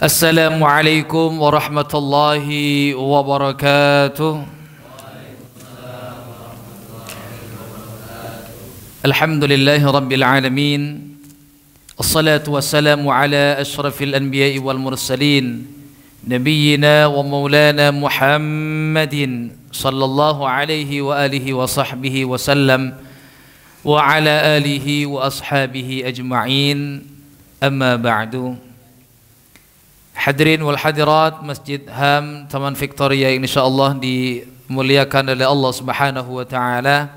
السلام عليكم ورحمة الله وبركاته الحمد لله رب العالمين الصلاة والسلام على أشرف الأنبياء والمرسلين نبينا ومولانا محمد صلى الله عليه وآله وصحبه وسلم وعلى آله وأصحابه أجمعين أما بعد Hadirin wal hadirat Masjid Ham Taman Victoria yang insyaallah dimuliakan oleh Allah Subhanahu wa taala.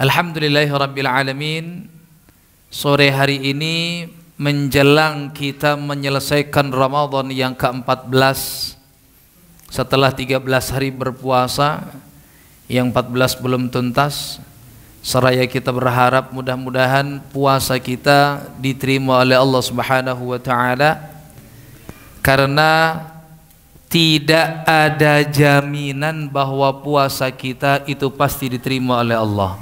Alhamdulillahirabbil alamin. Sore hari ini menjelang kita menyelesaikan Ramadan yang ke-14 setelah 13 hari berpuasa yang 14 belum tuntas seraya kita berharap mudah-mudahan puasa kita diterima oleh Allah Subhanahu wa taala karena tidak ada jaminan bahwa puasa kita itu pasti diterima oleh Allah.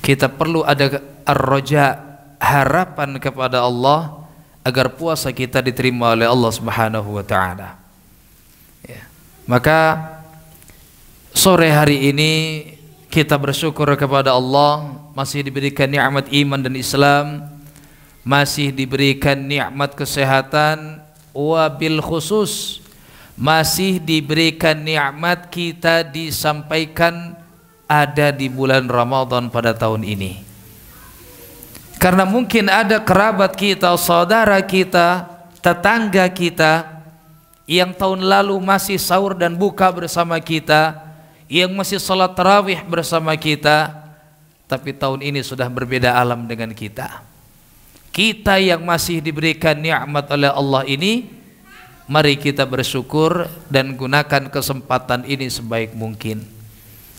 Kita perlu ada arroja harapan kepada Allah agar puasa kita diterima oleh Allah Subhanahu wa taala. Ya. Maka sore hari ini kita bersyukur kepada Allah masih diberikan nikmat iman dan Islam, masih diberikan nikmat kesehatan, bil khusus masih diberikan nikmat kita disampaikan ada di bulan Ramadan pada tahun ini karena mungkin ada kerabat kita, saudara kita, tetangga kita yang tahun lalu masih sahur dan buka bersama kita, yang masih sholat tarawih bersama kita, tapi tahun ini sudah berbeda alam dengan kita kita yang masih diberikan nikmat oleh Allah ini mari kita bersyukur dan gunakan kesempatan ini sebaik mungkin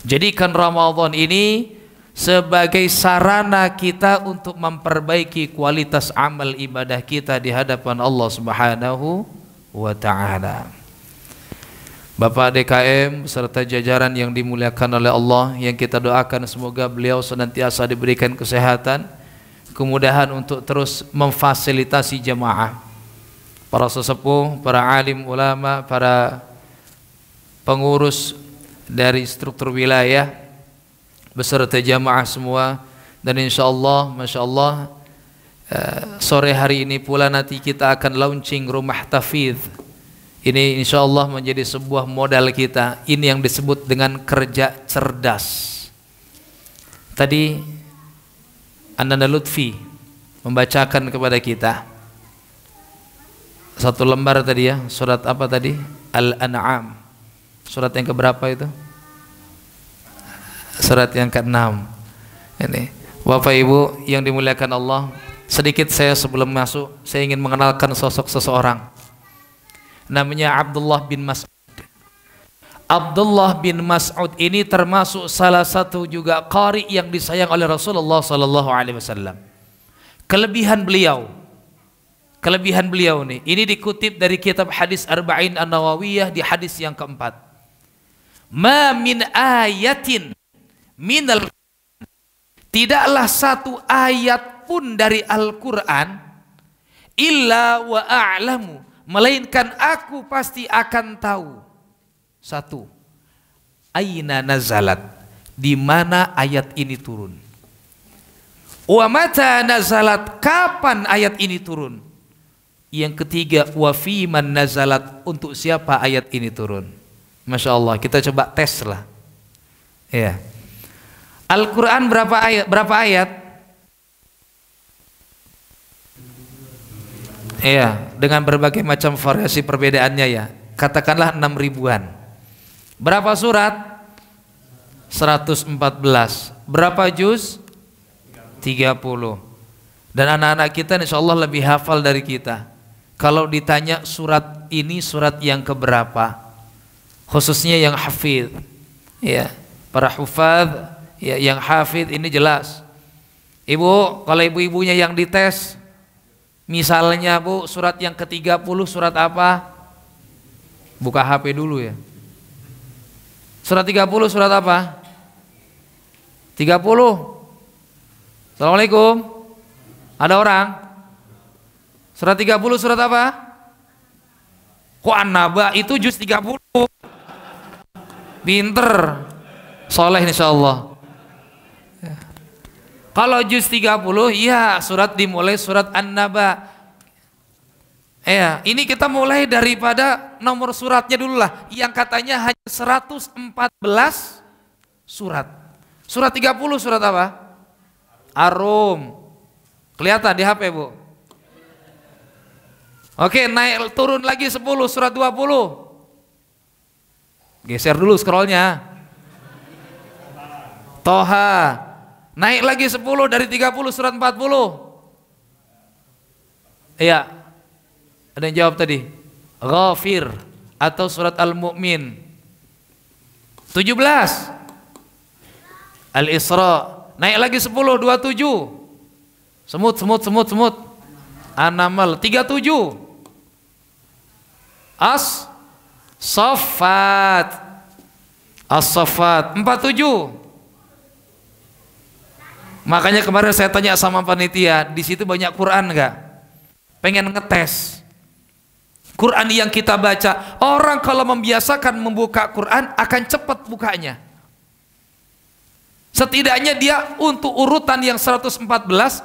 jadikan Ramadan ini sebagai sarana kita untuk memperbaiki kualitas amal ibadah kita di hadapan Allah Subhanahu wa taala. Bapak DKM serta jajaran yang dimuliakan oleh Allah yang kita doakan semoga beliau senantiasa diberikan kesehatan kemudahan untuk terus memfasilitasi jemaah para sesepuh, para alim ulama, para pengurus dari struktur wilayah beserta jamaah semua dan insya Allah, masya Allah eh, sore hari ini pula nanti kita akan launching rumah tafidh ini insya Allah menjadi sebuah modal kita ini yang disebut dengan kerja cerdas tadi Ananda Lutfi membacakan kepada kita satu lembar tadi ya, surat apa tadi? Al-An'am. Surat yang keberapa itu? Surat yang ke-6. Ini. Bapak Ibu yang dimuliakan Allah, sedikit saya sebelum masuk, saya ingin mengenalkan sosok seseorang. Namanya Abdullah bin Mas'ud Abdullah bin Mas'ud ini termasuk salah satu juga qari yang disayang oleh Rasulullah sallallahu alaihi wasallam. Kelebihan beliau kelebihan beliau nih ini dikutip dari kitab hadis Arba'in An-Nawawiyah di hadis yang keempat. Ma min ayatin minal tidaklah satu ayat pun dari Al-Qur'an illa wa a'lamu melainkan aku pasti akan tahu satu, aina nazalat, di mana ayat ini turun? Wa mata nazalat, kapan ayat ini turun? Yang ketiga, wa fiman nazalat, untuk siapa ayat ini turun? Masya Allah, kita coba tes lah. Ya. Al-Quran berapa ayat? Berapa ayat? Iya, dengan berbagai macam variasi perbedaannya ya. Katakanlah enam ribuan. Berapa surat? 114. Berapa juz? 30. Dan anak-anak kita insya Allah lebih hafal dari kita. Kalau ditanya surat ini surat yang keberapa? Khususnya yang hafid. Ya, para hufad ya, yang hafid ini jelas. Ibu, kalau ibu-ibunya yang dites, misalnya bu surat yang ke-30 surat apa? Buka HP dulu ya. Surat 30 surat apa? 30. Assalamualaikum. Ada orang? Surat 30 surat apa? Quran Naba itu juz 30. Pinter. Soleh insya Allah. Ya. Kalau juz 30 Iya surat dimulai surat An-Naba Ya, ini kita mulai daripada nomor suratnya dulu lah yang katanya hanya 114 surat. Surat 30 surat apa? Arum. Kelihatan di HP, Bu. Oke, naik turun lagi 10 surat 20. Geser dulu scrollnya. Toha. Naik lagi 10 dari 30 surat 40. Iya, ada yang jawab tadi? Ghafir atau surat Al-Mu'min. 17. Al-Isra. Naik lagi 10, 27. Semut, semut, semut, semut. Anamal, 37. As Safat. As-Safat, 47. Makanya kemarin saya tanya sama panitia, di situ banyak Quran enggak? Pengen ngetes. Quran yang kita baca. Orang kalau membiasakan membuka Quran akan cepat bukanya. Setidaknya dia untuk urutan yang 114,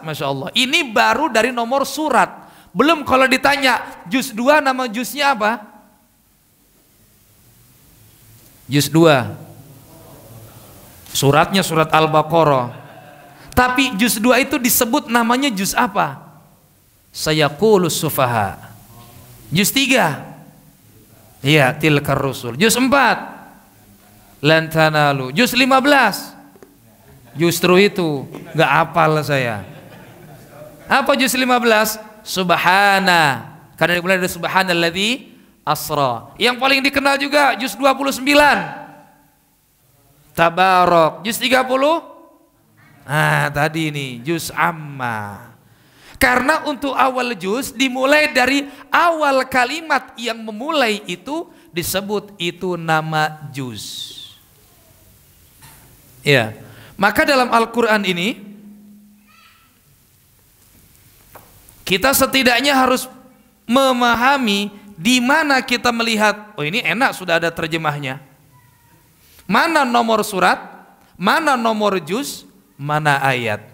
Masya Allah. Ini baru dari nomor surat. Belum kalau ditanya, juz 2 nama juznya apa? Juz 2. Suratnya surat Al-Baqarah. Tapi juz 2 itu disebut namanya juz apa? saya kulus sufaha. Juz 3. Iya, tilkar rusul. Juz 4. Lantanalu. Juz 15. Justru itu enggak apal saya. Apa juz 15? Subhana. Karena dimulai dari subhanalladzi asra. Yang paling dikenal juga juz 29. Tabarok. Juz 30. Ah, tadi ini juz amma. Karena untuk awal juz dimulai dari awal kalimat yang memulai itu disebut itu nama juz. Ya. Maka dalam Al-Qur'an ini kita setidaknya harus memahami di mana kita melihat, oh ini enak sudah ada terjemahnya. Mana nomor surat, mana nomor juz, mana ayat.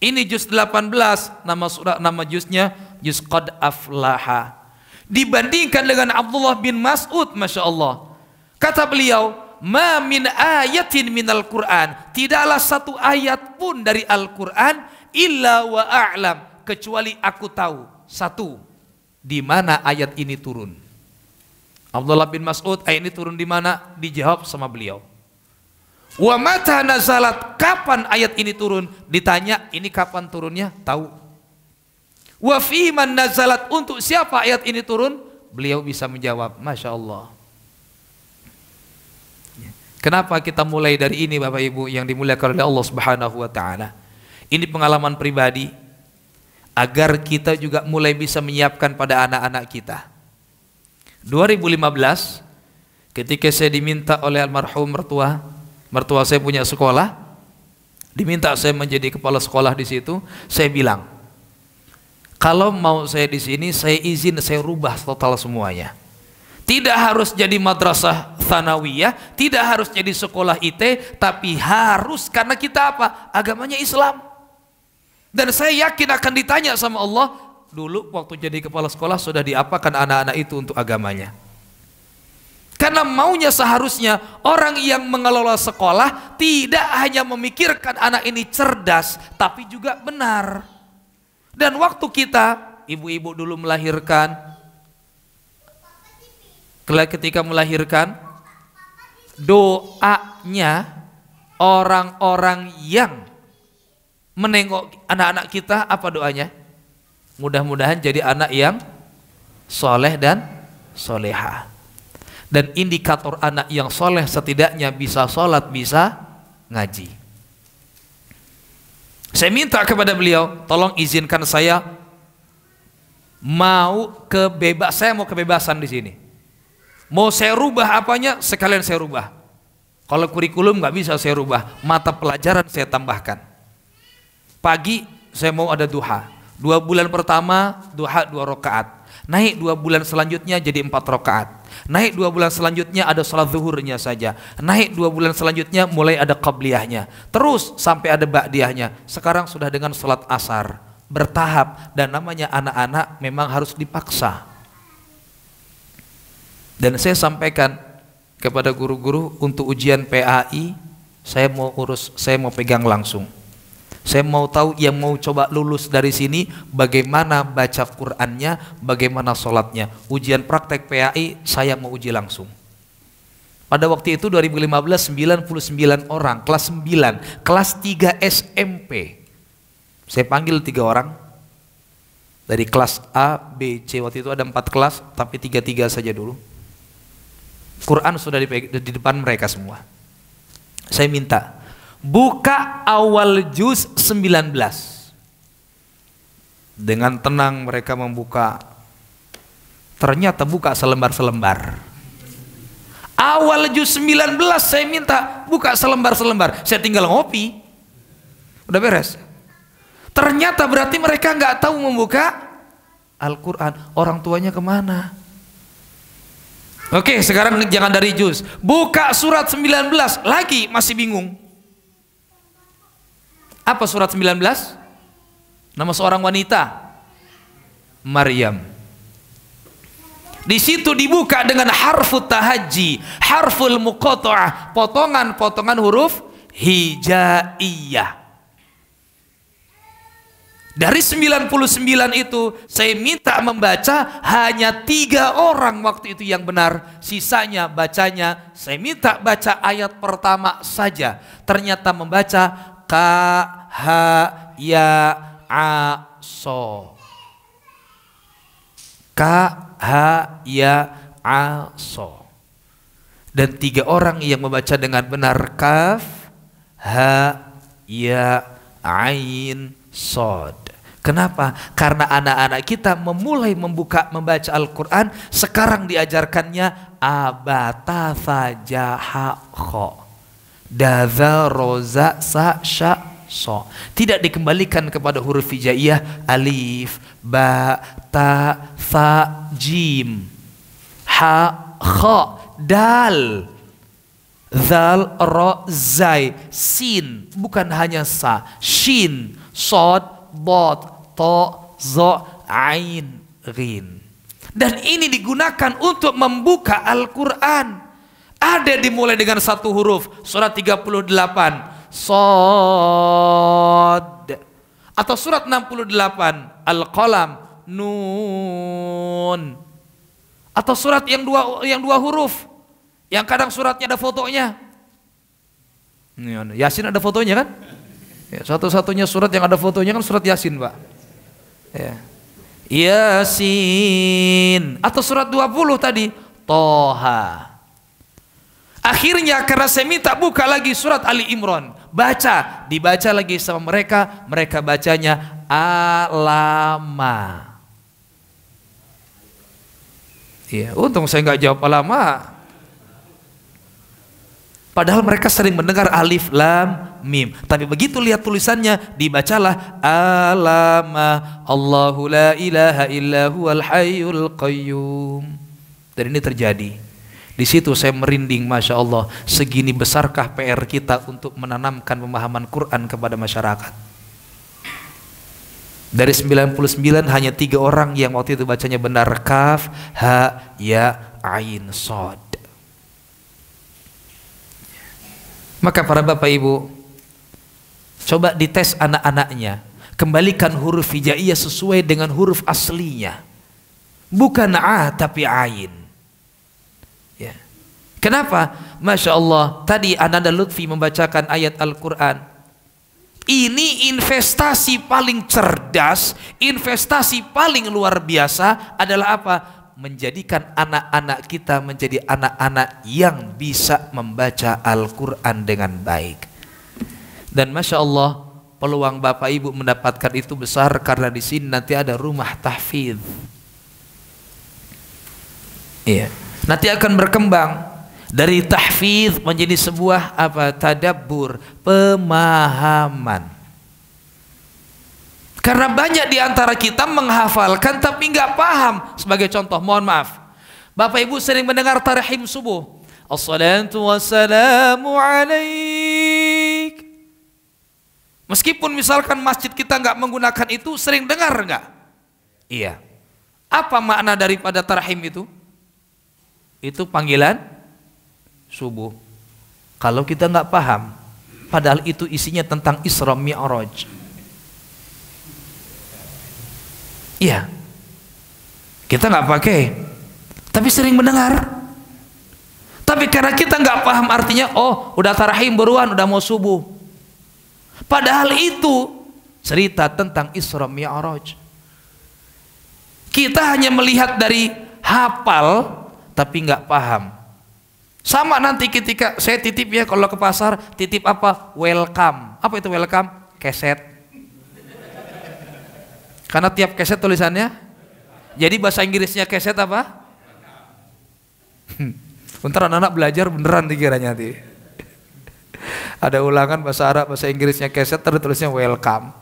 Ini juz 18 nama surah nama juznya juz qad aflaha. Dibandingkan dengan Abdullah bin Mas'ud Masya Allah. Kata beliau, Ma min ayatin al Quran. Tidaklah satu ayat pun dari Al-Quran illa wa a'lam. Kecuali aku tahu. Satu, di mana ayat ini turun. Abdullah bin Mas'ud, ayat ini turun di mana? Dijawab sama beliau. Wa mata nazalat kapan ayat ini turun? Ditanya ini kapan turunnya? Tahu. Wa fiman nazalat untuk siapa ayat ini turun? Beliau bisa menjawab, Masya Allah. Kenapa kita mulai dari ini Bapak Ibu yang dimuliakan oleh Allah Subhanahu wa taala? Ini pengalaman pribadi agar kita juga mulai bisa menyiapkan pada anak-anak kita. 2015 ketika saya diminta oleh almarhum mertua mertua saya punya sekolah, diminta saya menjadi kepala sekolah di situ, saya bilang, kalau mau saya di sini, saya izin saya rubah total semuanya. Tidak harus jadi madrasah thanawiyah, tidak harus jadi sekolah IT, tapi harus karena kita apa? Agamanya Islam. Dan saya yakin akan ditanya sama Allah, dulu waktu jadi kepala sekolah sudah diapakan anak-anak itu untuk agamanya. Karena maunya seharusnya orang yang mengelola sekolah tidak hanya memikirkan anak ini cerdas, tapi juga benar. Dan waktu kita, ibu-ibu dulu melahirkan, ketika melahirkan, doanya orang-orang yang menengok anak-anak kita apa doanya? Mudah-mudahan jadi anak yang soleh dan soleha dan indikator anak yang soleh setidaknya bisa sholat bisa ngaji saya minta kepada beliau tolong izinkan saya mau kebebas saya mau kebebasan di sini mau saya rubah apanya sekalian saya rubah kalau kurikulum nggak bisa saya rubah mata pelajaran saya tambahkan pagi saya mau ada duha dua bulan pertama duha dua rakaat naik dua bulan selanjutnya jadi empat rakaat Naik dua bulan selanjutnya ada sholat zuhurnya saja. Naik dua bulan selanjutnya mulai ada qabliyahnya. Terus sampai ada ba'diyahnya. Sekarang sudah dengan sholat asar. Bertahap dan namanya anak-anak memang harus dipaksa. Dan saya sampaikan kepada guru-guru untuk ujian PAI saya mau urus, saya mau pegang langsung. Saya mau tahu yang mau coba lulus dari sini bagaimana baca Qur'annya, bagaimana sholatnya. Ujian praktek PAI saya mau uji langsung. Pada waktu itu 2015 99 orang, kelas 9, kelas 3 SMP. Saya panggil tiga orang dari kelas A, B, C waktu itu ada empat kelas tapi tiga-tiga saja dulu. Quran sudah di, di depan mereka semua. Saya minta Buka awal juz 19. Dengan tenang mereka membuka. Ternyata buka selembar-selembar. Awal juz 19 saya minta buka selembar-selembar. Saya tinggal ngopi. Udah beres. Ternyata berarti mereka nggak tahu membuka Al-Quran. Orang tuanya kemana? Oke, sekarang jangan dari juz. Buka surat 19 lagi masih bingung. Apa surat 19? Nama seorang wanita Maryam. Di situ dibuka dengan harfu tahaji, harful muqatta'ah, potongan-potongan huruf hijaiyah. Dari 99 itu saya minta membaca hanya tiga orang waktu itu yang benar. Sisanya bacanya saya minta baca ayat pertama saja. Ternyata membaca ka ha ya a so ka ha ya a so dan tiga orang yang membaca dengan benar kaf ha ya ain sod Kenapa? Karena anak-anak kita memulai membuka membaca Al-Quran, sekarang diajarkannya abata fajaha kho. Dada roza, sa, sha so. Tidak dikembalikan kepada huruf hijaiyah alif, ba, ta, fa, jim, ha, kha, dal. Zal, ro, zai, sin, bukan hanya sa, shin, sod, bot, to, zo, ain, rin. Dan ini digunakan untuk membuka Al-Quran. Ada dimulai dengan satu huruf. Surat 38. Sod. Atau surat 68. Al-Qalam. Nun. Atau surat yang dua, yang dua huruf. Yang kadang suratnya ada fotonya. Anu, Yasin ada fotonya kan? Ya, satu-satunya surat yang ada fotonya kan surat Yasin Pak. Ya. Yasin. Atau surat 20 tadi. Toha. Akhirnya karena saya minta buka lagi surat Ali Imran. Baca, dibaca lagi sama mereka, mereka bacanya alama. Iya, untung saya nggak jawab alama. Padahal mereka sering mendengar alif lam mim. Tapi begitu lihat tulisannya dibacalah alama Allahu la ilaha illa huwal hayyul qayyum. Dan ini terjadi. Di situ saya merinding, masya Allah, segini besarkah PR kita untuk menanamkan pemahaman Quran kepada masyarakat. Dari 99 hanya tiga orang yang waktu itu bacanya benar kaf, ha, ya, ain, sod. Maka para bapak ibu, coba dites anak-anaknya, kembalikan huruf hijaiyah sesuai dengan huruf aslinya. Bukan a tapi ain. Kenapa? Masya Allah, tadi Ananda Lutfi membacakan ayat Al-Quran. Ini investasi paling cerdas, investasi paling luar biasa adalah apa? Menjadikan anak-anak kita menjadi anak-anak yang bisa membaca Al-Quran dengan baik. Dan Masya Allah, peluang Bapak Ibu mendapatkan itu besar karena di sini nanti ada rumah tahfidz. Iya. Nanti akan berkembang dari tahfidz menjadi sebuah apa tadabbur pemahaman karena banyak di antara kita menghafalkan tapi nggak paham sebagai contoh mohon maaf Bapak Ibu sering mendengar tarhim subuh Assalatu wassalamu alaik Meskipun misalkan masjid kita nggak menggunakan itu sering dengar nggak? Iya. Apa makna daripada tarhim itu? Itu panggilan subuh. Kalau kita nggak paham, padahal itu isinya tentang Isra Mi'raj. Iya. Kita nggak pakai, tapi sering mendengar. Tapi karena kita nggak paham artinya, oh udah tarahim beruan, udah mau subuh. Padahal itu cerita tentang Isra Mi'raj. Kita hanya melihat dari hafal tapi nggak paham. Sama nanti ketika saya titip ya kalau ke pasar, titip apa? Welcome. Apa itu welcome? Keset. Karena tiap keset tulisannya. Jadi bahasa Inggrisnya keset apa? Hmm. Bentar anak-anak belajar beneran dikiranya nanti. Ada ulangan bahasa Arab, bahasa Inggrisnya keset, terus tertulisnya welcome.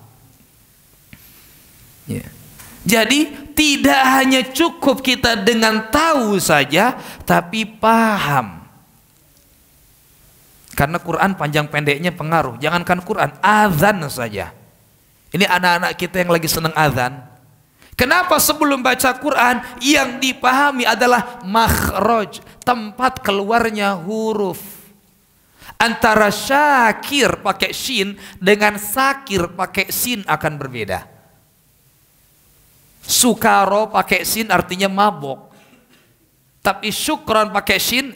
Yeah. Jadi tidak hanya cukup kita dengan tahu saja, tapi paham karena Quran panjang pendeknya pengaruh. Jangankan Quran, azan saja. Ini anak-anak kita yang lagi senang azan. Kenapa sebelum baca Quran yang dipahami adalah makhraj, tempat keluarnya huruf. Antara syakir pakai shin dengan sakir pakai sin akan berbeda. Sukaro pakai sin artinya mabok. Tapi syukron pakai sin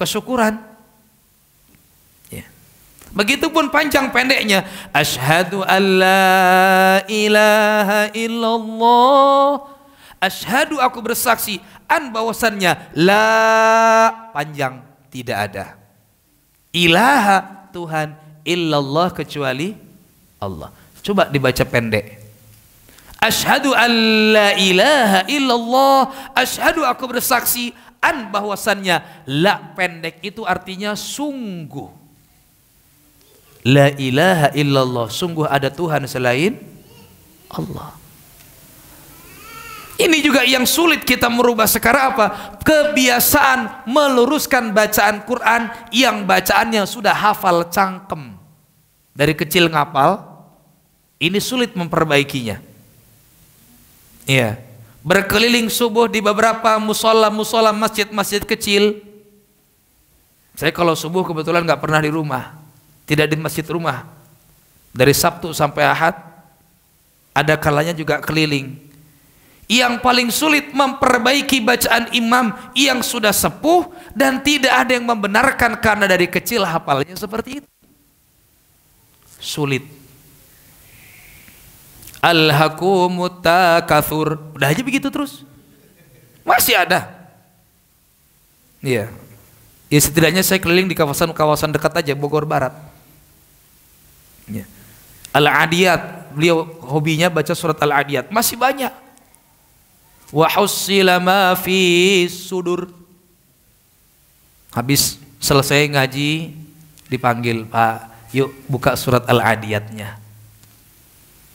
kesyukuran. Begitupun panjang pendeknya. Ashadu an la ilaha illallah. Ashadu aku bersaksi an bahwasannya la panjang tidak ada. Ilaha Tuhan illallah kecuali Allah. Coba dibaca pendek. Ashadu an la ilaha illallah. Ashadu aku bersaksi an bahwasannya la pendek itu artinya sungguh. La ilaha illallah. Sungguh ada Tuhan selain Allah. Ini juga yang sulit kita merubah sekarang apa? Kebiasaan meluruskan bacaan Quran yang bacaannya sudah hafal cangkem. Dari kecil ngapal, ini sulit memperbaikinya. Iya. Berkeliling subuh di beberapa musola-musola masjid-masjid kecil. Saya kalau subuh kebetulan gak pernah di rumah tidak di masjid rumah dari Sabtu sampai Ahad ada kalanya juga keliling yang paling sulit memperbaiki bacaan imam yang sudah sepuh dan tidak ada yang membenarkan karena dari kecil hafalnya seperti itu sulit Al-Hakumutakathur udah aja begitu terus masih ada iya ya setidaknya saya keliling di kawasan-kawasan dekat aja Bogor Barat Ya. Al-Adiyat, beliau hobinya baca surat Al-Adiyat, masih banyak. Wa hussila ma fi sudur. Habis selesai ngaji dipanggil, "Pak, yuk buka surat Al-Adiyatnya."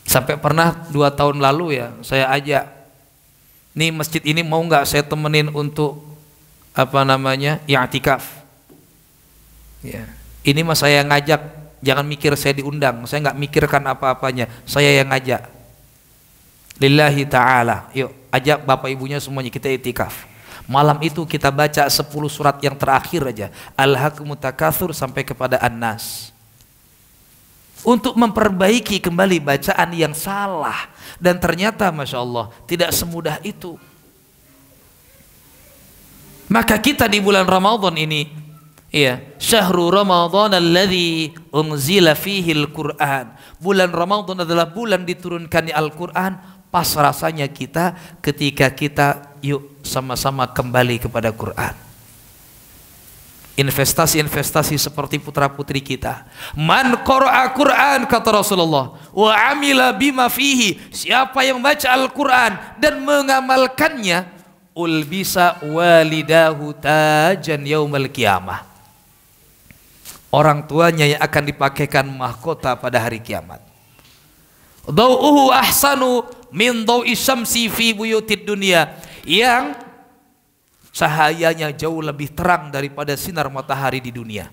Sampai pernah dua tahun lalu ya, saya ajak nih masjid ini mau nggak saya temenin untuk apa namanya yang ya ini mas saya ngajak jangan mikir saya diundang saya nggak mikirkan apa-apanya saya yang ngajak lillahi ta'ala yuk ajak bapak ibunya semuanya kita itikaf malam itu kita baca 10 surat yang terakhir aja al-hakmu takathur sampai kepada an-nas untuk memperbaiki kembali bacaan yang salah dan ternyata Masya Allah tidak semudah itu maka kita di bulan Ramadan ini Iya, syahrul Ramadan alladzi unzila fihi al-Qur'an. Bulan Ramadan adalah bulan diturunkannya Al-Qur'an. Pas rasanya kita ketika kita yuk sama-sama kembali kepada Qur'an. Investasi-investasi seperti putra-putri kita. Man qara'a Qur'an kata Rasulullah wa amila bima fihi. Siapa yang baca Al-Qur'an dan mengamalkannya ulbisa walidahu tajan yaumal qiyamah orang tuanya yang akan dipakaikan mahkota pada hari kiamat. Dau'uhu ahsanu min dau'i syamsi fi buyutid dunia yang cahayanya jauh lebih terang daripada sinar matahari di dunia.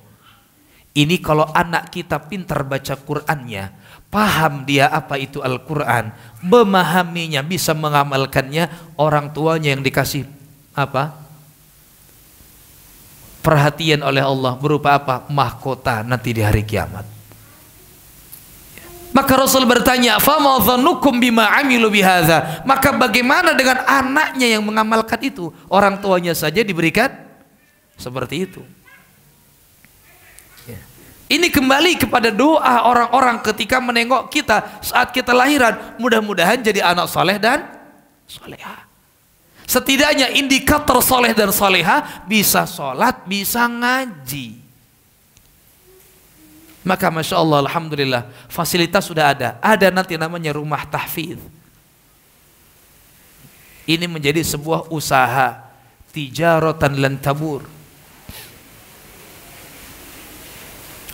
Ini kalau anak kita pintar baca Qur'annya, paham dia apa itu Al-Qur'an, memahaminya, bisa mengamalkannya, orang tuanya yang dikasih apa? perhatian oleh Allah berupa apa? Mahkota nanti di hari kiamat. Maka Rasul bertanya, "Fama bima amilu bihadza?" Maka bagaimana dengan anaknya yang mengamalkan itu? Orang tuanya saja diberikan seperti itu. Ya. Ini kembali kepada doa orang-orang ketika menengok kita saat kita lahiran. Mudah-mudahan jadi anak soleh dan salehah. Setidaknya indikator soleh dan soleha bisa sholat, bisa ngaji. Maka Masya Allah, Alhamdulillah, fasilitas sudah ada. Ada nanti namanya rumah tahfidz. Ini menjadi sebuah usaha tijaratan lan tabur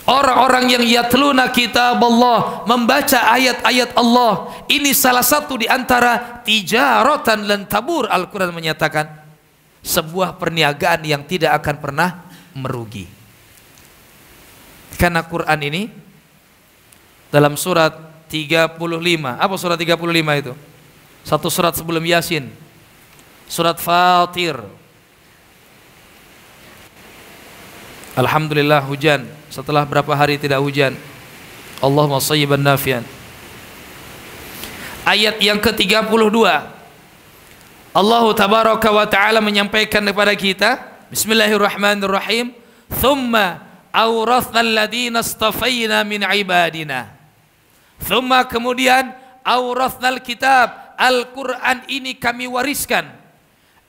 Orang-orang yang yatluna kitab Allah membaca ayat-ayat Allah ini salah satu di antara tijaratan dan tabur Al-Quran menyatakan sebuah perniagaan yang tidak akan pernah merugi. Karena Quran ini dalam surat 35, apa surat 35 itu? Satu surat sebelum Yasin. Surat Fatir. Alhamdulillah hujan setelah berapa hari tidak hujan Allahumma sayyiban nafian ayat yang ke-32 Allah tabaraka wa taala menyampaikan kepada kita Bismillahirrahmanirrahim thumma awrathna alladhina istafayna min ibadina thumma kemudian awrathna alkitab Al-Quran ini kami wariskan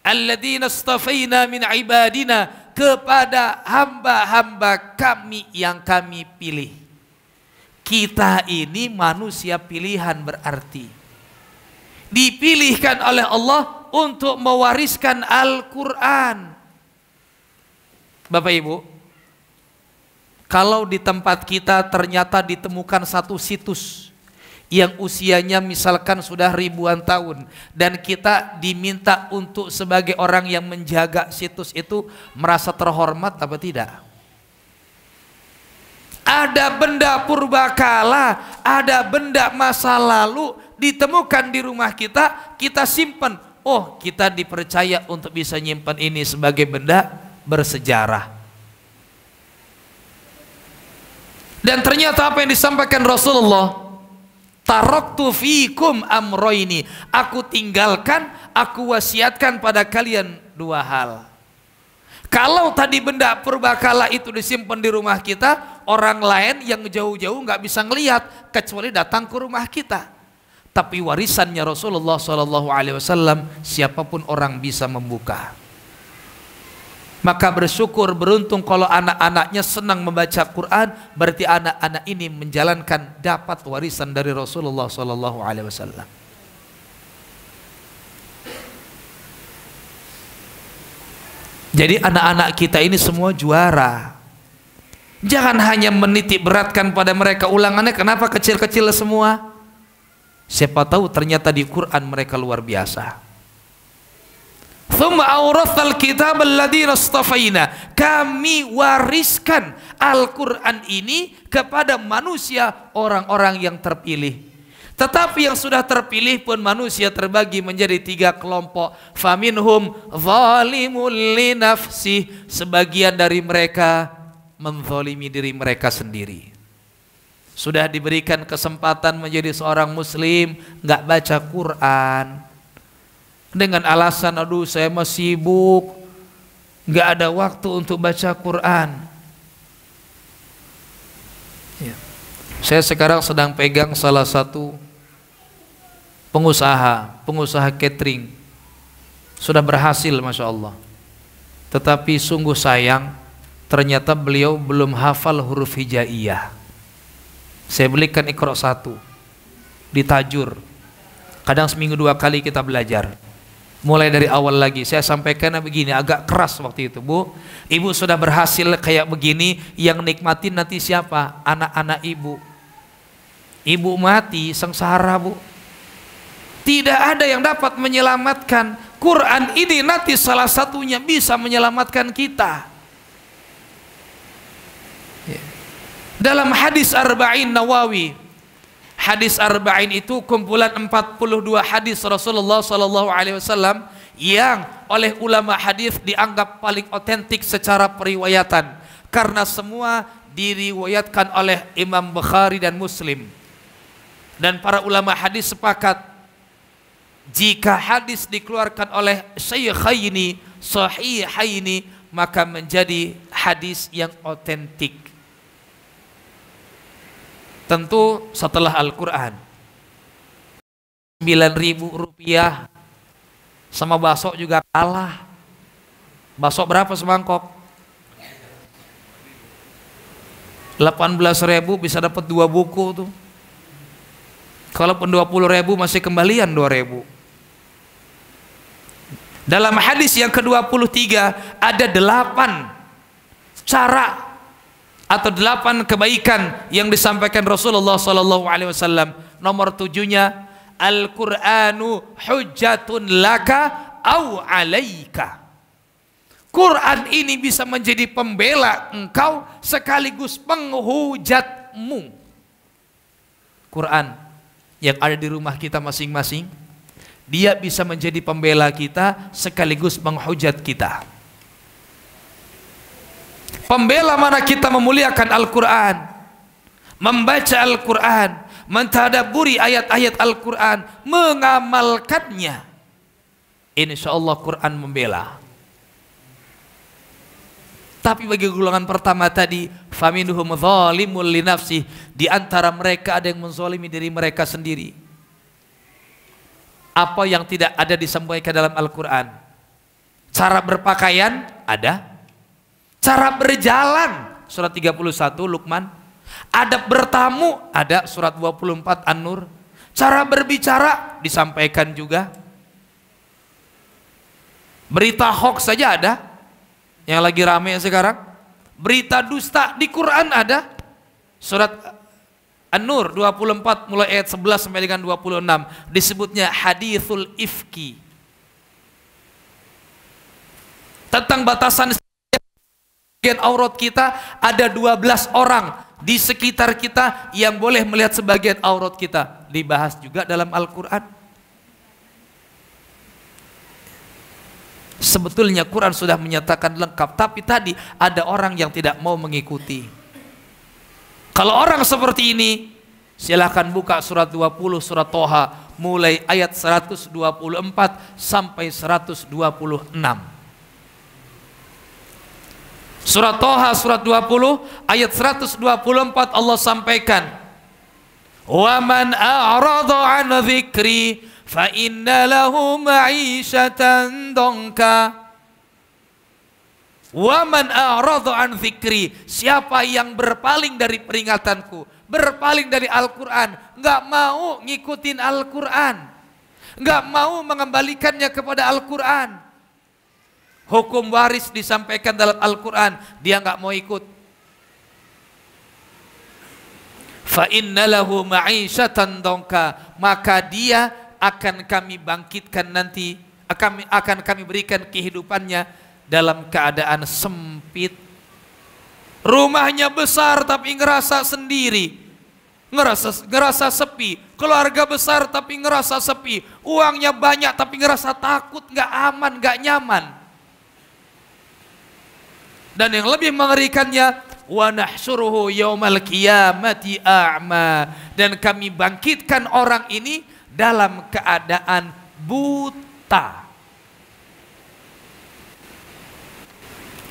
Alladina istafayna min ibadina kepada hamba-hamba kami yang kami pilih. Kita ini manusia pilihan berarti. Dipilihkan oleh Allah untuk mewariskan Al-Quran. Bapak Ibu, kalau di tempat kita ternyata ditemukan satu situs yang usianya misalkan sudah ribuan tahun dan kita diminta untuk sebagai orang yang menjaga situs itu merasa terhormat apa tidak? Ada benda purbakala, ada benda masa lalu ditemukan di rumah kita, kita simpan. Oh, kita dipercaya untuk bisa nyimpan ini sebagai benda bersejarah. Dan ternyata apa yang disampaikan Rasulullah Taroktu fikum amroini. Aku tinggalkan, aku wasiatkan pada kalian dua hal. Kalau tadi benda purbakala itu disimpan di rumah kita, orang lain yang jauh-jauh nggak bisa ngelihat kecuali datang ke rumah kita. Tapi warisannya Rasulullah Shallallahu Alaihi Wasallam siapapun orang bisa membuka. Maka bersyukur beruntung kalau anak-anaknya senang membaca Quran, berarti anak-anak ini menjalankan dapat warisan dari Rasulullah Sallallahu Alaihi Wasallam. Jadi anak-anak kita ini semua juara. Jangan hanya menitik beratkan pada mereka ulangannya kenapa kecil-kecil semua. Siapa tahu ternyata di Quran mereka luar biasa. Thumma awrathal kitab alladhina astafaina. Kami wariskan Al-Quran ini kepada manusia orang-orang yang terpilih. Tetapi yang sudah terpilih pun manusia terbagi menjadi tiga kelompok. Faminhum zalimul linafsi. Sebagian dari mereka menzalimi diri mereka sendiri. Sudah diberikan kesempatan menjadi seorang muslim, nggak baca Quran, dengan alasan aduh saya masih sibuk nggak ada waktu untuk baca Quran ya. saya sekarang sedang pegang salah satu pengusaha pengusaha catering sudah berhasil Masya Allah tetapi sungguh sayang ternyata beliau belum hafal huruf hijaiyah saya belikan ikro satu ditajur kadang seminggu dua kali kita belajar mulai dari awal lagi saya sampaikan begini agak keras waktu itu bu ibu sudah berhasil kayak begini yang nikmatin nanti siapa anak-anak ibu ibu mati sengsara bu tidak ada yang dapat menyelamatkan Quran ini nanti salah satunya bisa menyelamatkan kita dalam hadis Arba'in Nawawi Hadis arba'in itu kumpulan 42 hadis Rasulullah sallallahu alaihi wasallam yang oleh ulama hadis dianggap paling otentik secara periwayatan karena semua diriwayatkan oleh Imam Bukhari dan Muslim. Dan para ulama hadis sepakat jika hadis dikeluarkan oleh syekhaini sahihaini maka menjadi hadis yang otentik. Tentu setelah Al-Quran. 9.000 rupiah sama basok juga kalah. Basok berapa semangkok? 18.000 bisa dapat dua buku tuh. Kalaupun 20.000 masih kembalian 2.000 Dalam hadis yang ke-23 ada delapan cara atau delapan kebaikan yang disampaikan Rasulullah Sallallahu Alaihi Wasallam. Nomor tujuhnya Al-Quranu hujatun laka au alaika. Quran ini bisa menjadi pembela engkau sekaligus penghujatmu. Quran yang ada di rumah kita masing-masing, dia bisa menjadi pembela kita sekaligus penghujat kita. Pembela mana kita memuliakan Al-Quran Membaca Al-Quran Mentadaburi ayat-ayat Al-Quran Mengamalkannya Insya Allah Quran membela tapi bagi golongan pertama tadi, faminuhum zalimul linafsih di antara mereka ada yang menzalimi diri mereka sendiri. Apa yang tidak ada disampaikan dalam Al-Qur'an? Cara berpakaian ada, Cara berjalan, surat 31 Lukman. Adab bertamu, ada surat 24 An-Nur. Cara berbicara, disampaikan juga. Berita hoax saja ada. Yang lagi rame sekarang. Berita dusta di Quran ada. Surat eh, An-Nur 24 mulai ayat 11 sampai dengan 26 disebutnya hadithul ifki tentang batasan sekian aurat kita, ada 12 orang di sekitar kita yang boleh melihat sebagian aurat kita. Dibahas juga dalam Al-Quran. Sebetulnya Quran sudah menyatakan lengkap, tapi tadi ada orang yang tidak mau mengikuti. Kalau orang seperti ini, silahkan buka surat 20 surat Toha mulai ayat 124 sampai 126. Surat Toha surat 20 ayat 124 Allah sampaikan Wa man a'rada an dzikri fa inna lahu ma'isyatan dongka Wa man a'rada an dzikri siapa yang berpaling dari peringatanku berpaling dari Al-Qur'an nggak mau ngikutin Al-Qur'an nggak mau mengembalikannya kepada Al-Qur'an Hukum waris disampaikan dalam Al-Quran, dia nggak mau ikut. Fa ma'isyatan dongka, maka dia akan kami bangkitkan nanti, akan akan kami berikan kehidupannya dalam keadaan sempit. Rumahnya besar tapi ngerasa sendiri ngerasa ngerasa sepi, keluarga besar tapi ngerasa sepi, uangnya banyak tapi ngerasa takut, nggak aman, nggak nyaman dan yang lebih mengerikannya wanahsuruhu yaumal qiyamati a'ma dan kami bangkitkan orang ini dalam keadaan buta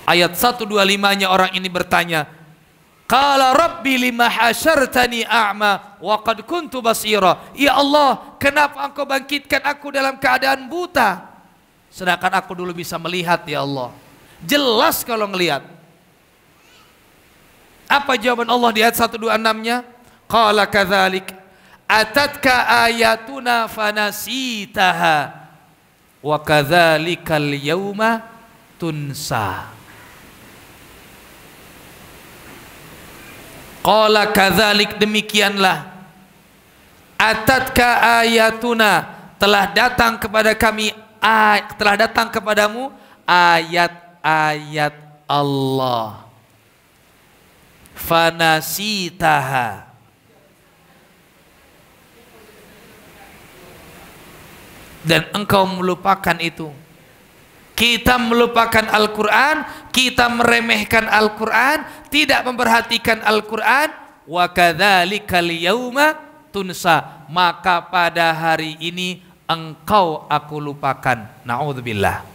ayat 125-nya orang ini bertanya Qala rabbi lima hasyartani a'ma wa qad kuntu basira. Ya Allah, kenapa engkau bangkitkan aku dalam keadaan buta? Sedangkan aku dulu bisa melihat ya Allah. Jelas kalau ngelihat. Apa jawaban Allah di ayat 126-nya? Qala kadzalik atatka ayatuna fanasitaha wa kadzalikal yauma tunsa. Qala kadzalik demikianlah atatka ayatuna telah datang kepada kami telah datang kepadamu ayat ayat Allah. Fanasitaha. Dan engkau melupakan itu. Kita melupakan Al-Quran, kita meremehkan Al-Quran, tidak memperhatikan Al-Quran. Wa kadzalikal yauma tunsa. Maka pada hari ini engkau aku lupakan. Na'udzubillah.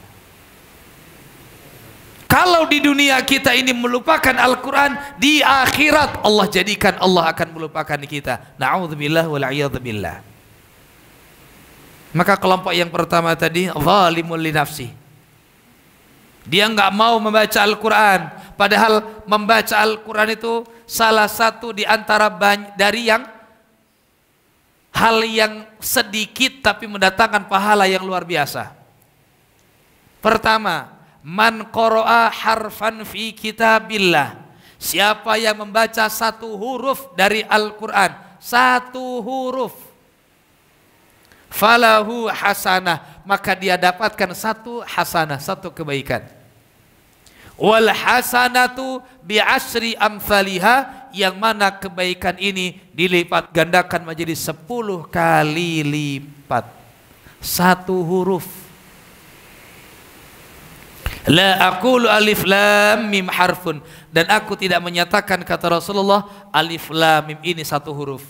Kalau di dunia kita ini melupakan Al-Quran, di akhirat Allah jadikan Allah akan melupakan kita. Na'udzubillah wal'ayyadzubillah. Maka kelompok yang pertama tadi, zalimul li nafsi. Dia enggak mau membaca Al-Quran, padahal membaca Al-Quran itu salah satu di antara banyak, dari yang hal yang sedikit tapi mendatangkan pahala yang luar biasa. Pertama, Man qara'a harfan fi kitabillah. Siapa yang membaca satu huruf dari Al-Qur'an, satu huruf falahu hasanah, maka dia dapatkan satu hasanah, satu kebaikan. Wal hasanatu bi asri amfaliha yang mana kebaikan ini dilipat gandakan menjadi sepuluh kali lipat. Satu huruf La lu alif lam mim harfun dan aku tidak menyatakan kata Rasulullah alif lam mim ini satu huruf.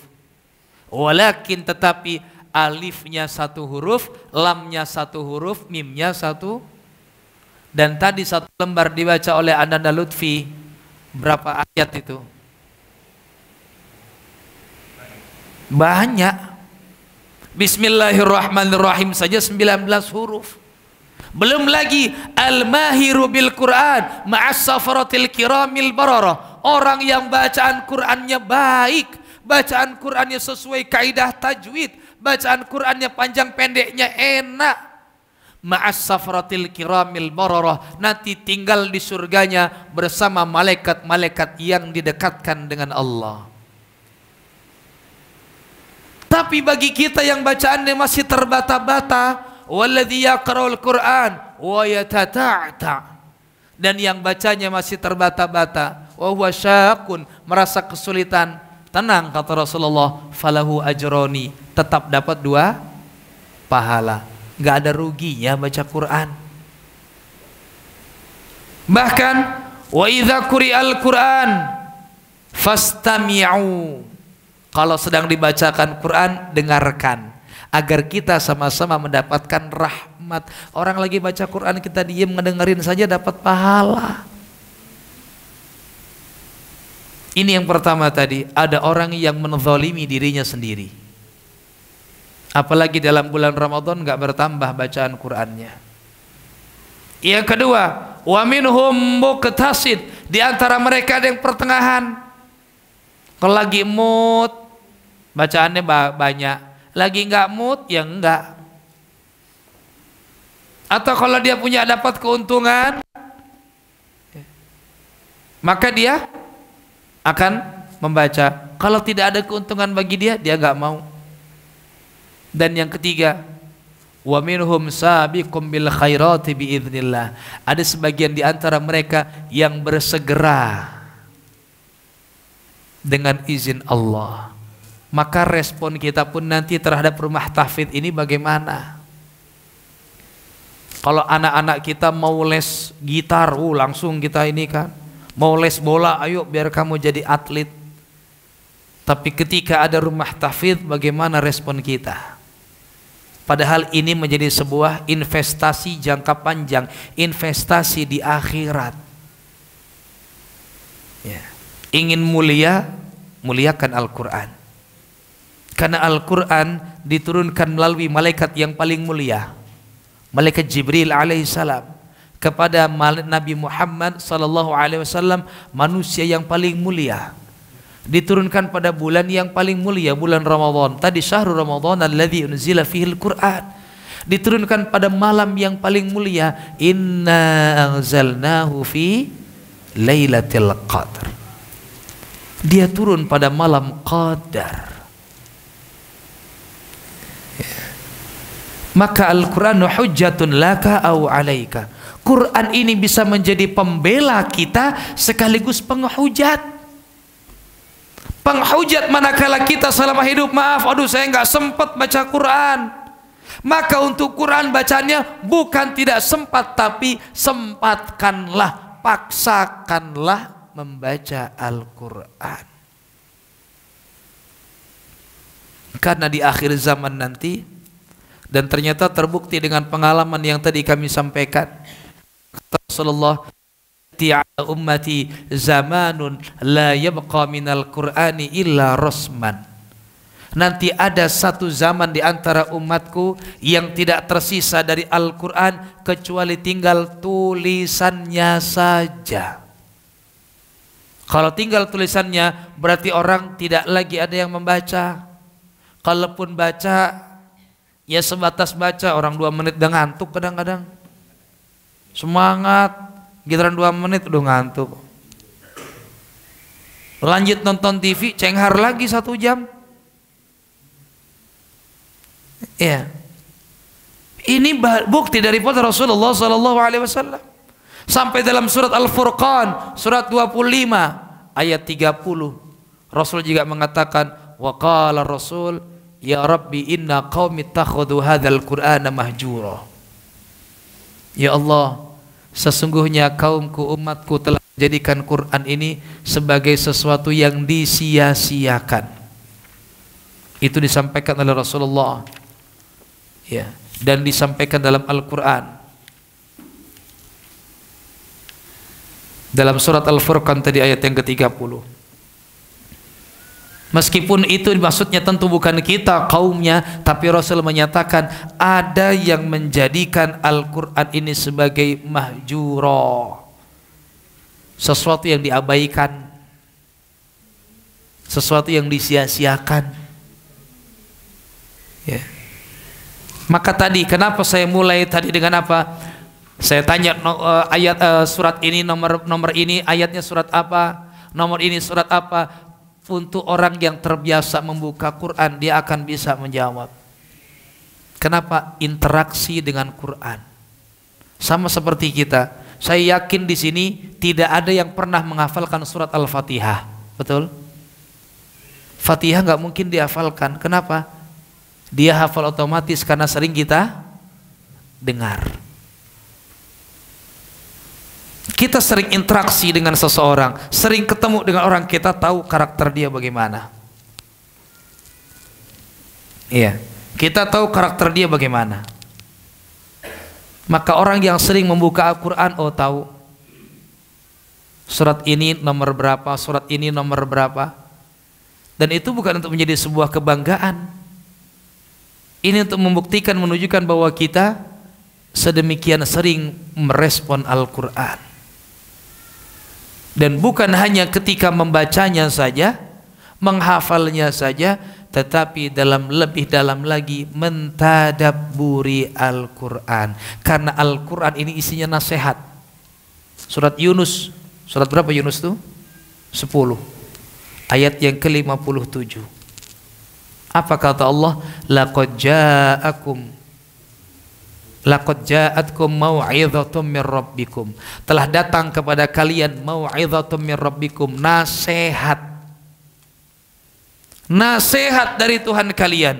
Walakin tetapi alifnya satu huruf, lamnya satu huruf, mimnya satu dan tadi satu lembar dibaca oleh Ananda Lutfi berapa ayat itu? Banyak. Bismillahirrahmanirrahim saja 19 huruf. Belum lagi al-mahiru bil Quran ma'asafaratil kiramil bararah. Orang yang bacaan Qurannya baik, bacaan Qurannya sesuai kaidah tajwid, bacaan Qurannya panjang pendeknya enak. Ma'asafaratil kiramil bararah nanti tinggal di surganya bersama malaikat-malaikat yang didekatkan dengan Allah. Tapi bagi kita yang bacaannya masih terbata-bata, Walladhi yaqra'ul Qur'an wa yatata'ta. Dan yang bacanya masih terbata-bata, wa huwa syakun, merasa kesulitan. Tenang kata Rasulullah, falahu ajroni, tetap dapat dua pahala. Gak ada ruginya baca Quran. Bahkan wa idza quri'al Quran fastami'u. Kalau sedang dibacakan Quran, dengarkan agar kita sama-sama mendapatkan rahmat. Orang lagi baca Quran kita diem ngedengerin saja dapat pahala. Ini yang pertama tadi, ada orang yang menzalimi dirinya sendiri. Apalagi dalam bulan Ramadan nggak bertambah bacaan Qur'annya. Yang kedua, wa minhum muqtasid, di antara mereka ada yang pertengahan. Kalau lagi mood bacaannya banyak, lagi nggak mood ya enggak. Atau kalau dia punya dapat keuntungan, maka dia akan membaca. Kalau tidak ada keuntungan bagi dia, dia nggak mau. Dan yang ketiga, wa minhum sabiqum bil khairati biiznillah. Ada sebagian di antara mereka yang bersegera dengan izin Allah maka respon kita pun nanti terhadap rumah tahfidz ini bagaimana? Kalau anak-anak kita mau les gitar, uh, langsung kita ini kan. Mau les bola, ayo biar kamu jadi atlet. Tapi ketika ada rumah tahfidz, bagaimana respon kita? Padahal ini menjadi sebuah investasi jangka panjang, investasi di akhirat. Ya. Ingin mulia, muliakan Al-Quran karena Al-Quran diturunkan melalui malaikat yang paling mulia. Malaikat Jibril alaihissalam kepada Nabi Muhammad sallallahu alaihi wasallam manusia yang paling mulia diturunkan pada bulan yang paling mulia bulan Ramadan tadi syahrul Ramadan alladhi unzila fihi al-Qur'an diturunkan pada malam yang paling mulia inna anzalnahu fi lailatul qadar dia turun pada malam qadar maka al Quran hujatun laka au alaika. Quran ini bisa menjadi pembela kita sekaligus penghujat penghujat manakala kita selama hidup maaf aduh saya nggak sempat baca Quran maka untuk Quran bacanya bukan tidak sempat tapi sempatkanlah paksakanlah membaca Al-Quran karena di akhir zaman nanti dan ternyata terbukti dengan pengalaman yang tadi kami sampaikan Rasulullah ala ummati zamanun la yabqa minal qur'ani illa rasman nanti ada satu zaman di antara umatku yang tidak tersisa dari Al-Qur'an kecuali tinggal tulisannya saja kalau tinggal tulisannya berarti orang tidak lagi ada yang membaca Kalaupun baca ya sebatas baca orang dua menit udah ngantuk kadang-kadang. Semangat gitaran dua menit udah ngantuk. Lanjut nonton TV cenghar lagi satu jam. Ya. Ini bukti dari Rasulullah Sallallahu Alaihi Wasallam sampai dalam surat Al-Furqan surat 25 ayat 30 Rasul juga mengatakan wakala Rasul Ya Rabbi inna qawmi takhudu hadhal qur'ana mahjura. Ya Allah, sesungguhnya kaumku umatku telah menjadikan Quran ini sebagai sesuatu yang disia-siakan. Itu disampaikan oleh Rasulullah. Ya, dan disampaikan dalam Al-Qur'an. Dalam surat Al-Furqan tadi ayat yang ke-30. Meskipun itu maksudnya tentu bukan kita kaumnya, tapi Rasul menyatakan ada yang menjadikan Al-Quran ini sebagai mahjuro, sesuatu yang diabaikan, sesuatu yang disia-siakan. Ya. Maka tadi kenapa saya mulai tadi dengan apa? Saya tanya no, uh, ayat uh, surat ini nomor nomor ini ayatnya surat apa? Nomor ini surat apa? untuk orang yang terbiasa membuka Quran dia akan bisa menjawab. Kenapa interaksi dengan Quran? Sama seperti kita. Saya yakin di sini tidak ada yang pernah menghafalkan surat Al-Fatihah. Betul? Fatihah nggak mungkin dihafalkan. Kenapa? Dia hafal otomatis karena sering kita dengar kita sering interaksi dengan seseorang, sering ketemu dengan orang, kita tahu karakter dia bagaimana. Iya, kita tahu karakter dia bagaimana. Maka orang yang sering membuka Al-Quran, oh tahu surat ini nomor berapa, surat ini nomor berapa. Dan itu bukan untuk menjadi sebuah kebanggaan. Ini untuk membuktikan, menunjukkan bahwa kita sedemikian sering merespon Al-Quran dan bukan hanya ketika membacanya saja menghafalnya saja tetapi dalam lebih dalam lagi mentadaburi Al-Qur'an karena Al-Qur'an ini isinya nasihat surat Yunus surat berapa Yunus itu? 10 ayat yang ke-57 apa kata Allah laqad ja'akum Laqad ja'atkum mau'izatun min rabbikum. Telah datang kepada kalian mau'izatun min rabbikum, nasihat. Nasihat dari Tuhan kalian.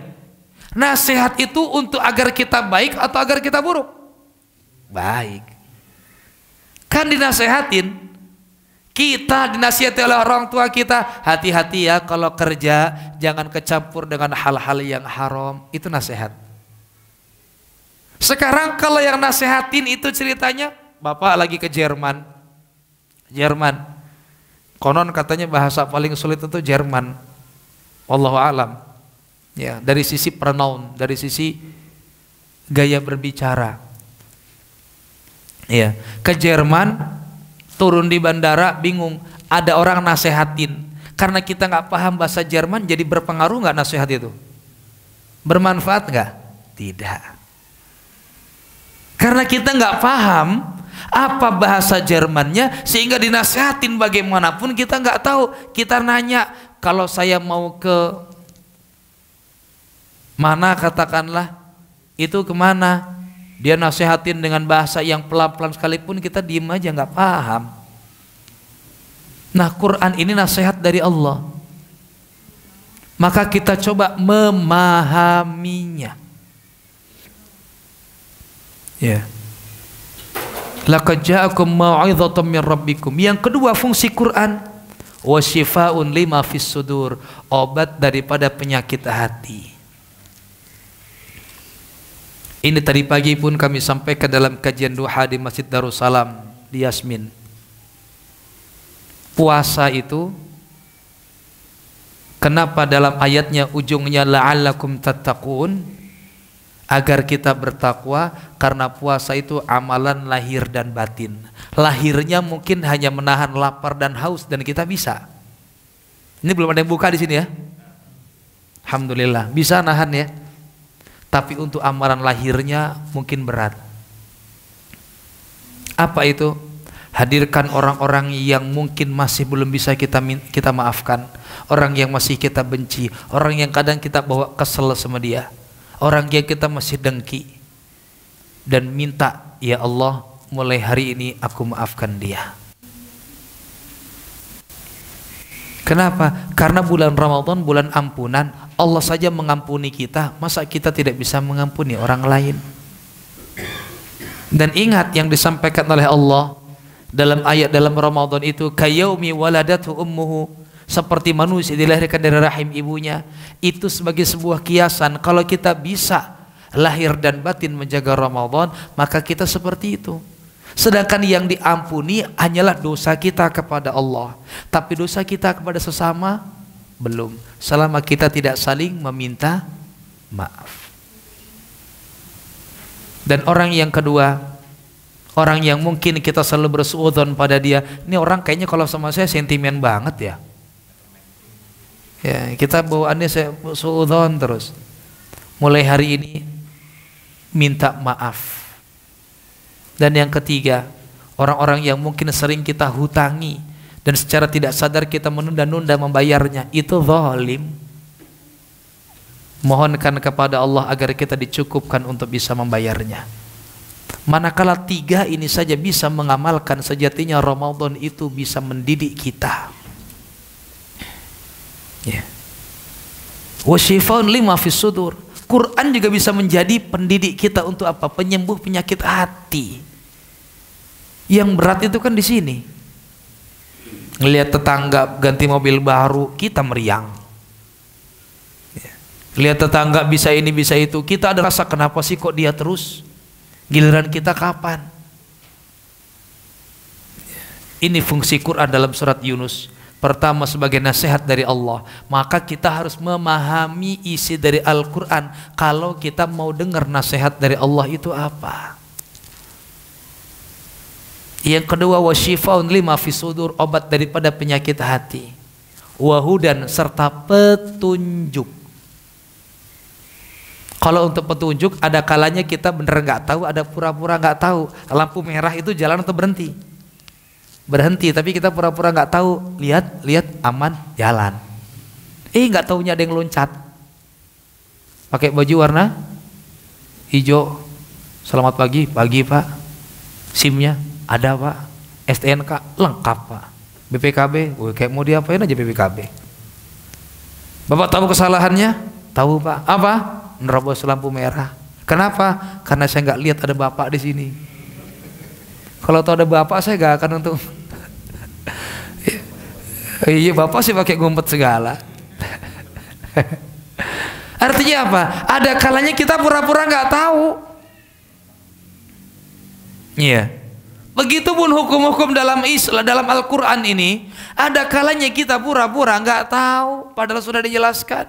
Nasihat itu untuk agar kita baik atau agar kita buruk? Baik. Kan dinasehatin. Kita dinasihati oleh orang tua kita, hati-hati ya kalau kerja jangan kecampur dengan hal-hal yang haram. Itu nasihat. Sekarang kalau yang nasehatin itu ceritanya bapak lagi ke Jerman. Jerman. Konon katanya bahasa paling sulit itu Jerman. Wallahu alam. Ya, dari sisi pronoun, dari sisi gaya berbicara. Ya, ke Jerman turun di bandara bingung, ada orang nasehatin. Karena kita nggak paham bahasa Jerman jadi berpengaruh nggak nasehat itu? Bermanfaat nggak? Tidak. Karena kita nggak paham apa bahasa Jermannya sehingga dinasehatin bagaimanapun kita nggak tahu. Kita nanya kalau saya mau ke mana katakanlah itu kemana? Dia nasehatin dengan bahasa yang pelan-pelan sekalipun kita diem aja nggak paham. Nah Quran ini nasihat dari Allah. Maka kita coba memahaminya. Ya. Laqad ja'akum mau'izatun min rabbikum. Yang kedua fungsi Quran wa syifaun lima fis sudur, obat daripada penyakit hati. Ini tadi pagi pun kami sampaikan dalam kajian duha di Masjid Darussalam di Yasmin. Puasa itu kenapa dalam ayatnya ujungnya la'allakum tattaqun agar kita bertakwa karena puasa itu amalan lahir dan batin. Lahirnya mungkin hanya menahan lapar dan haus dan kita bisa. Ini belum ada yang buka di sini ya. Alhamdulillah, bisa nahan ya. Tapi untuk amalan lahirnya mungkin berat. Apa itu? Hadirkan orang-orang yang mungkin masih belum bisa kita kita maafkan, orang yang masih kita benci, orang yang kadang kita bawa kesel sama dia orang yang kita masih dengki dan minta ya Allah mulai hari ini aku maafkan dia Kenapa? Karena bulan Ramadan bulan ampunan Allah saja mengampuni kita masa kita tidak bisa mengampuni orang lain dan ingat yang disampaikan oleh Allah dalam ayat dalam Ramadan itu kayaumi waladatu ummuhu seperti manusia dilahirkan dari rahim ibunya itu sebagai sebuah kiasan kalau kita bisa lahir dan batin menjaga Ramadan maka kita seperti itu sedangkan yang diampuni hanyalah dosa kita kepada Allah tapi dosa kita kepada sesama belum selama kita tidak saling meminta maaf dan orang yang kedua orang yang mungkin kita selalu bersuudzon pada dia ini orang kayaknya kalau sama saya sentimen banget ya Ya, kita bawaannya saya suudon terus. Mulai hari ini minta maaf. Dan yang ketiga, orang-orang yang mungkin sering kita hutangi dan secara tidak sadar kita menunda-nunda membayarnya, itu zalim. Mohonkan kepada Allah agar kita dicukupkan untuk bisa membayarnya. Manakala tiga ini saja bisa mengamalkan sejatinya Ramadan itu bisa mendidik kita Ya. Wasyifa'un lima fis Quran juga bisa menjadi pendidik kita untuk apa? Penyembuh penyakit hati. Yang berat itu kan di sini. Ngelihat tetangga ganti mobil baru, kita meriang. Ya. Lihat tetangga bisa ini bisa itu, kita ada rasa kenapa sih kok dia terus? Giliran kita kapan? Ya. Ini fungsi Quran dalam surat Yunus. Pertama sebagai nasihat dari Allah Maka kita harus memahami isi dari Al-Quran Kalau kita mau dengar nasihat dari Allah itu apa Yang kedua Wasyifaun lima fisudur Obat daripada penyakit hati Wahudan serta petunjuk kalau untuk petunjuk ada kalanya kita benar nggak tahu, ada pura-pura nggak -pura tahu. Lampu merah itu jalan atau berhenti berhenti tapi kita pura-pura nggak -pura tahu lihat lihat aman jalan eh nggak taunya ada yang loncat pakai baju warna hijau selamat pagi pagi pak simnya ada pak STNK lengkap pak BPKB Woy, kayak mau diapain aja BPKB bapak tahu kesalahannya tahu pak apa nerobos lampu merah kenapa karena saya nggak lihat ada bapak di sini kalau tahu ada bapak saya nggak akan untuk Iya bapak sih pakai ngumpet segala. Artinya apa? Ada kalanya kita pura-pura nggak -pura tahu. Iya. Begitupun hukum-hukum dalam Islam, dalam Al-Quran ini, ada kalanya kita pura-pura nggak -pura tahu, padahal sudah dijelaskan.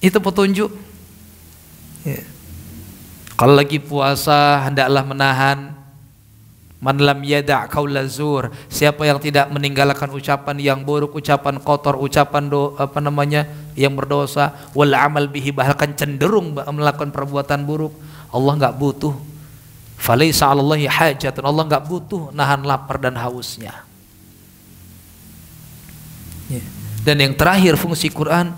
Itu petunjuk. Ya. Kalau lagi puasa, hendaklah menahan Man lam yada' qaula zur. Siapa yang tidak meninggalkan ucapan yang buruk, ucapan kotor, ucapan do, apa namanya? yang berdosa, wal amal bihi bahkan cenderung melakukan perbuatan buruk, Allah nggak butuh. Falaisa 'alallahi hajatun. Allah nggak butuh nahan lapar dan hausnya. Ya. Dan yang terakhir fungsi Quran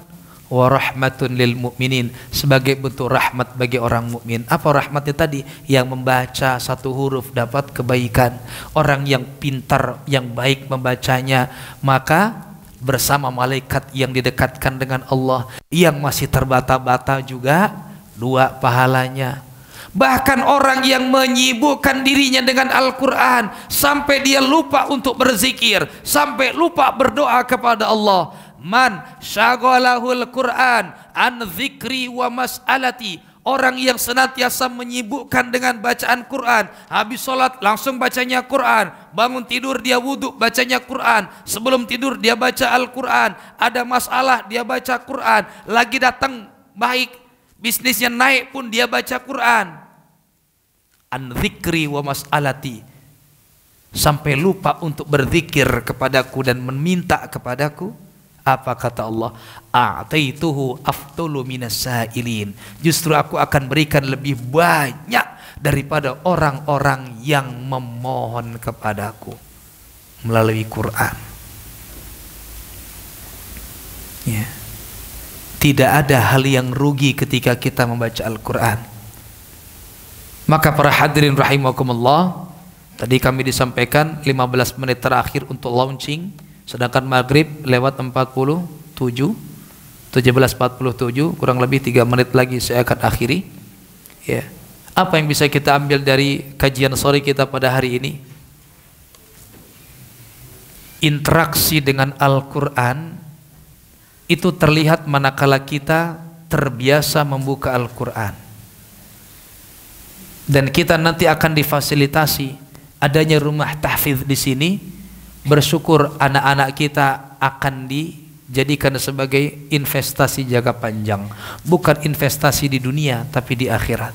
wa rahmatun lil mukminin sebagai bentuk rahmat bagi orang mukmin. Apa rahmatnya tadi? Yang membaca satu huruf dapat kebaikan. Orang yang pintar, yang baik membacanya, maka bersama malaikat yang didekatkan dengan Allah yang masih terbata-bata juga dua pahalanya. Bahkan orang yang menyibukkan dirinya dengan Al-Quran Sampai dia lupa untuk berzikir Sampai lupa berdoa kepada Allah man syagolahul Quran an zikri wa mas'alati Orang yang senantiasa menyibukkan dengan bacaan Quran Habis sholat langsung bacanya Quran Bangun tidur dia wudhu bacanya Quran Sebelum tidur dia baca Al-Quran Ada masalah dia baca Quran Lagi datang baik Bisnisnya naik pun dia baca Quran An zikri wa mas'alati Sampai lupa untuk berzikir kepadaku dan meminta kepadaku apa kata Allah? A'taituhu aftulu minasailin. Justru aku akan berikan lebih banyak daripada orang-orang yang memohon kepadaku melalui Quran. Ya. Tidak ada hal yang rugi ketika kita membaca Al-Quran. Maka para hadirin rahimakumullah, tadi kami disampaikan 15 menit terakhir untuk launching Sedangkan maghrib lewat 47 17.47 kurang lebih 3 menit lagi saya akan akhiri ya apa yang bisa kita ambil dari kajian sore kita pada hari ini interaksi dengan Al-Quran itu terlihat manakala kita terbiasa membuka Al-Quran dan kita nanti akan difasilitasi adanya rumah tahfidz di sini bersyukur anak-anak kita akan dijadikan sebagai investasi jangka panjang bukan investasi di dunia tapi di akhirat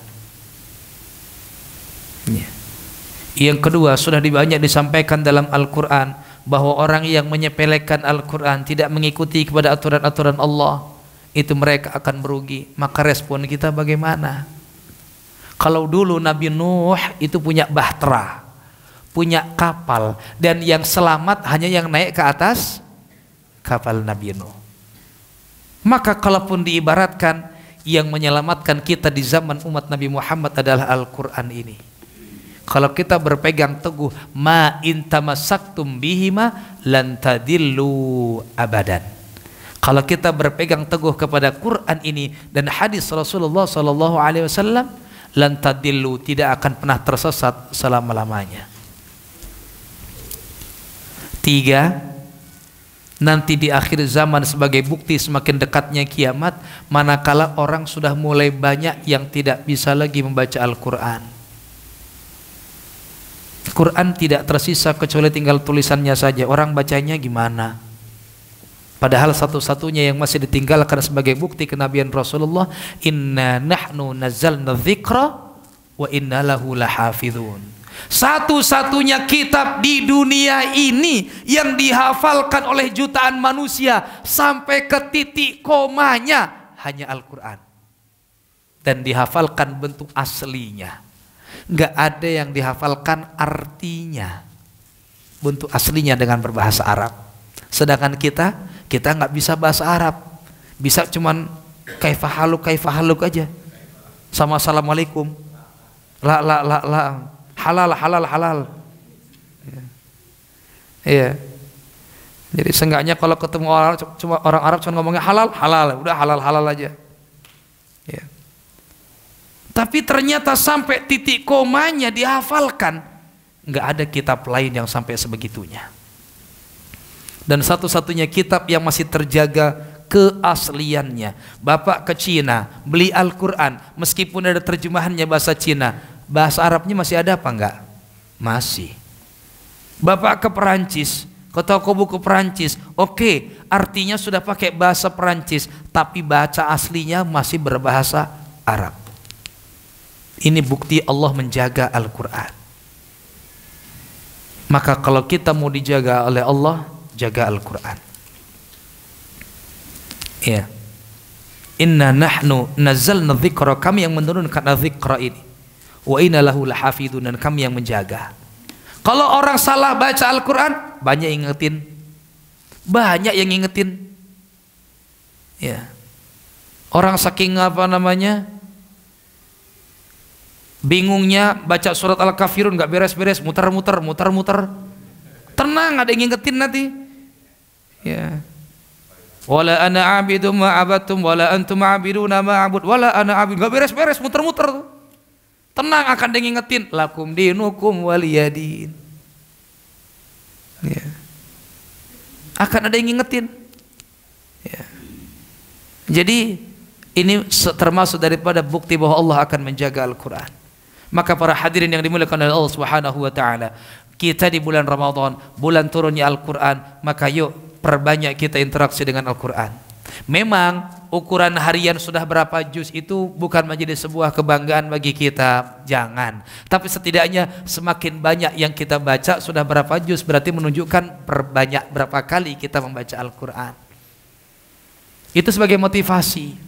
ya. yang kedua sudah banyak disampaikan dalam Al-Quran bahwa orang yang menyepelekan Al-Quran tidak mengikuti kepada aturan-aturan Allah itu mereka akan merugi maka respon kita bagaimana kalau dulu Nabi Nuh itu punya bahtera punya kapal dan yang selamat hanya yang naik ke atas kapal Nabi Nuh. Maka kalaupun diibaratkan yang menyelamatkan kita di zaman umat Nabi Muhammad adalah Al-Qur'an ini. Kalau kita berpegang teguh ma intama saktum bihima lantadillu abadan. Kalau kita berpegang teguh kepada Quran ini dan hadis Rasulullah Sallallahu Alaihi Wasallam, lantadillu tidak akan pernah tersesat selama lamanya. Tiga, nanti di akhir zaman sebagai bukti semakin dekatnya kiamat, manakala orang sudah mulai banyak yang tidak bisa lagi membaca Al-Quran. Quran tidak tersisa kecuali tinggal tulisannya saja. Orang bacanya gimana? Padahal satu-satunya yang masih ditinggalkan sebagai bukti kenabian Rasulullah, inna nahnu nazzalna dzikra wa inna lahu lahafidhun. Satu-satunya kitab di dunia ini yang dihafalkan oleh jutaan manusia sampai ke titik komanya hanya Al-Quran. Dan dihafalkan bentuk aslinya. Nggak ada yang dihafalkan artinya. Bentuk aslinya dengan berbahasa Arab. Sedangkan kita, kita nggak bisa bahasa Arab. Bisa cuman kaifahaluk, kaifahaluk aja. Sama assalamualaikum. La, la, la, la halal, halal, halal. Iya. iya. Jadi seenggaknya kalau ketemu orang Arab, cuma orang Arab cuma ngomongnya halal, halal, udah halal, halal aja. Ya. Tapi ternyata sampai titik komanya dihafalkan, nggak ada kitab lain yang sampai sebegitunya. Dan satu-satunya kitab yang masih terjaga keasliannya. Bapak ke Cina, beli Al-Quran, meskipun ada terjemahannya bahasa Cina, bahasa Arabnya masih ada apa enggak? Masih. Bapak ke Perancis, ke toko buku Perancis. Oke, artinya sudah pakai bahasa Perancis, tapi baca aslinya masih berbahasa Arab. Ini bukti Allah menjaga Al-Qur'an. Maka kalau kita mau dijaga oleh Allah, jaga Al-Qur'an. Ya. Inna nahnu nazalna dhikra kami yang menurunkan dhikra ini wa innalahu lahafidun dan kami yang menjaga. Kalau orang salah baca Al-Qur'an, banyak ingetin. Banyak yang ingetin. Ya. Orang saking apa namanya? Bingungnya baca surat Al-Kafirun nggak beres-beres, muter-muter, muter-muter. Tenang, ada yang ingetin nanti. Ya. Wala ana abidu ma abattum wala antum abiduna ma abud wala ana abid. Enggak beres-beres, muter-muter tuh. Tenang akan dia ngingetin lakum dinukum waliyadin. Ya. Akan ada yang ngingetin. Ya. Jadi ini termasuk daripada bukti bahwa Allah akan menjaga Al-Qur'an. Maka para hadirin yang dimuliakan oleh Allah Subhanahu wa taala, kita di bulan Ramadan, bulan turunnya Al-Qur'an, maka yuk perbanyak kita interaksi dengan Al-Qur'an. Memang ukuran harian sudah berapa juz itu bukan menjadi sebuah kebanggaan bagi kita, jangan. Tapi setidaknya semakin banyak yang kita baca sudah berapa juz berarti menunjukkan perbanyak berapa kali kita membaca Al-Qur'an. Itu sebagai motivasi.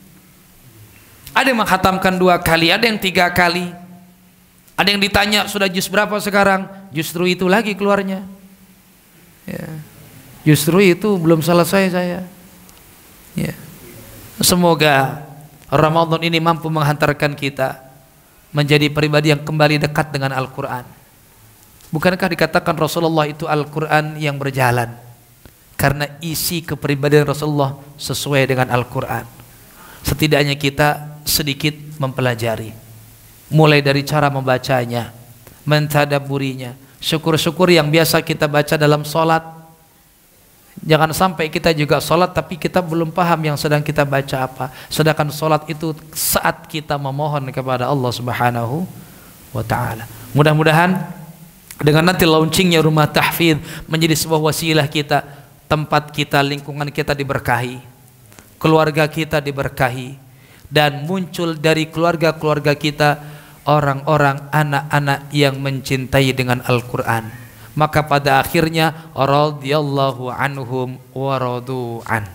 Ada yang menghatamkan dua kali, ada yang tiga kali. Ada yang ditanya sudah juz berapa sekarang? Justru itu lagi keluarnya. Ya. Justru itu belum selesai saya. Ya. Semoga Ramadan ini mampu menghantarkan kita menjadi pribadi yang kembali dekat dengan Al-Quran. Bukankah dikatakan Rasulullah itu Al-Quran yang berjalan? Karena isi kepribadian Rasulullah sesuai dengan Al-Quran. Setidaknya kita sedikit mempelajari. Mulai dari cara membacanya, mentadaburinya, syukur-syukur yang biasa kita baca dalam sholat, Jangan sampai kita juga sholat tapi kita belum paham yang sedang kita baca apa. Sedangkan sholat itu saat kita memohon kepada Allah Subhanahu wa taala. Mudah-mudahan dengan nanti launchingnya rumah tahfidz menjadi sebuah wasilah kita, tempat kita, lingkungan kita diberkahi, keluarga kita diberkahi dan muncul dari keluarga-keluarga kita orang-orang anak-anak yang mencintai dengan Al-Qur'an maka pada akhirnya radhiyallahu anhum an.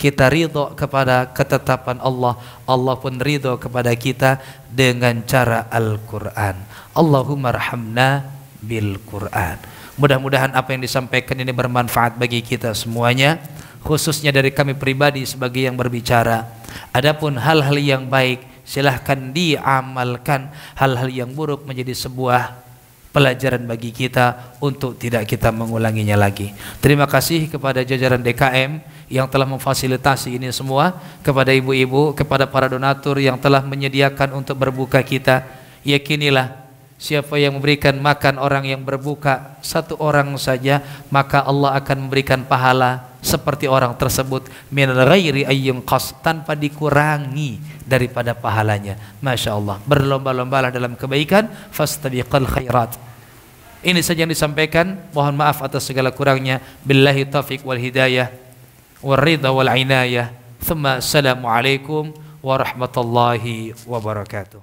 kita ridho kepada ketetapan Allah Allah pun ridho kepada kita dengan cara Al-Quran Allahumma rahamna bil Quran mudah-mudahan apa yang disampaikan ini bermanfaat bagi kita semuanya khususnya dari kami pribadi sebagai yang berbicara adapun hal-hal yang baik silahkan diamalkan hal-hal yang buruk menjadi sebuah pelajaran bagi kita untuk tidak kita mengulanginya lagi. Terima kasih kepada jajaran DKM yang telah memfasilitasi ini semua, kepada ibu-ibu, kepada para donatur yang telah menyediakan untuk berbuka kita. Yakinilah siapa yang memberikan makan orang yang berbuka satu orang saja, maka Allah akan memberikan pahala seperti orang tersebut min ghairi qas tanpa dikurangi daripada pahalanya. Masya Allah. berlomba lomba dalam kebaikan fastabiqal khairat. Ini saja yang disampaikan. Mohon maaf atas segala kurangnya. Billahi taufik wal hidayah wal ridha wal inayah. Thumma assalamualaikum warahmatullahi wabarakatuh.